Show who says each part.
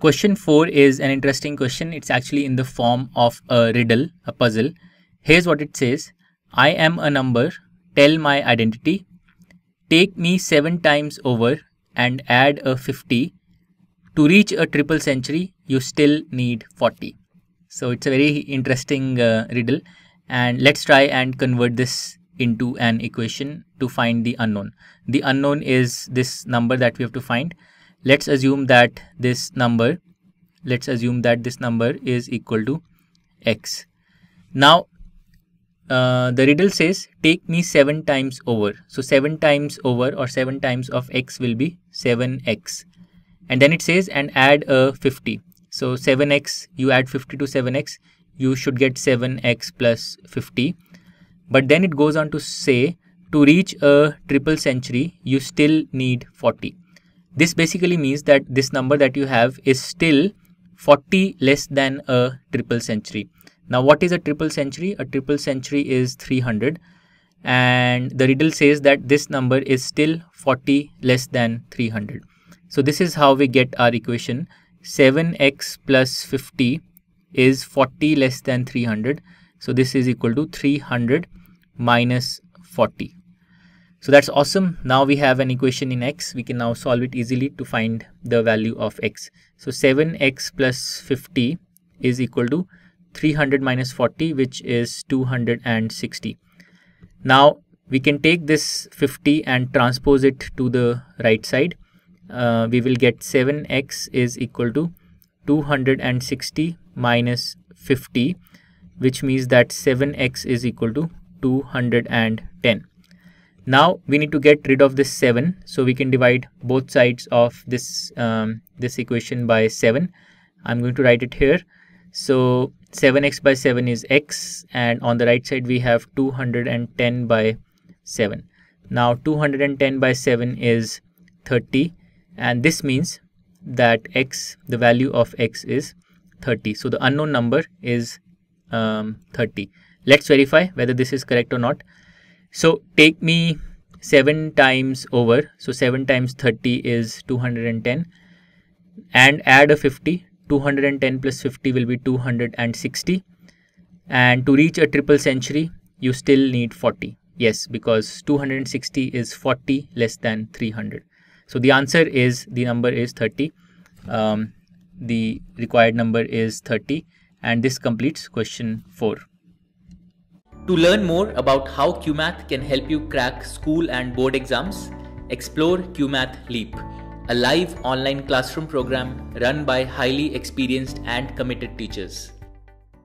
Speaker 1: Question 4 is an interesting question. It's actually in the form of a riddle, a puzzle. Here's what it says. I am a number. Tell my identity. Take me 7 times over and add a 50. To reach a triple century, you still need 40. So it's a very interesting uh, riddle. And let's try and convert this into an equation to find the unknown. The unknown is this number that we have to find let's assume that this number let's assume that this number is equal to x now uh, the riddle says take me 7 times over so 7 times over or 7 times of x will be 7x and then it says and add a 50 so 7x you add 50 to 7x you should get 7x plus 50 but then it goes on to say to reach a triple century you still need 40 this basically means that this number that you have is still 40 less than a triple century. Now what is a triple century? A triple century is 300 and the riddle says that this number is still 40 less than 300. So this is how we get our equation 7x plus 50 is 40 less than 300. So this is equal to 300 minus 40. So that's awesome. Now we have an equation in x. We can now solve it easily to find the value of x. So 7x plus 50 is equal to 300 minus 40, which is 260. Now we can take this 50 and transpose it to the right side. Uh, we will get 7x is equal to 260 minus 50, which means that 7x is equal to 210. Now we need to get rid of this 7. So we can divide both sides of this, um, this equation by 7. I'm going to write it here. So 7x by 7 is x and on the right side we have 210 by 7. Now 210 by 7 is 30 and this means that x, the value of x is 30. So the unknown number is um, 30. Let's verify whether this is correct or not. So take me 7 times over. So 7 times 30 is 210 and add a 50. 210 plus 50 will be 260. And to reach a triple century, you still need 40. Yes, because 260 is 40 less than 300. So the answer is the number is 30. Um, the required number is 30 and this completes question 4. To learn more about how QMath can help you crack school and board exams, explore QMath Leap, a live online classroom program run by highly experienced and committed teachers.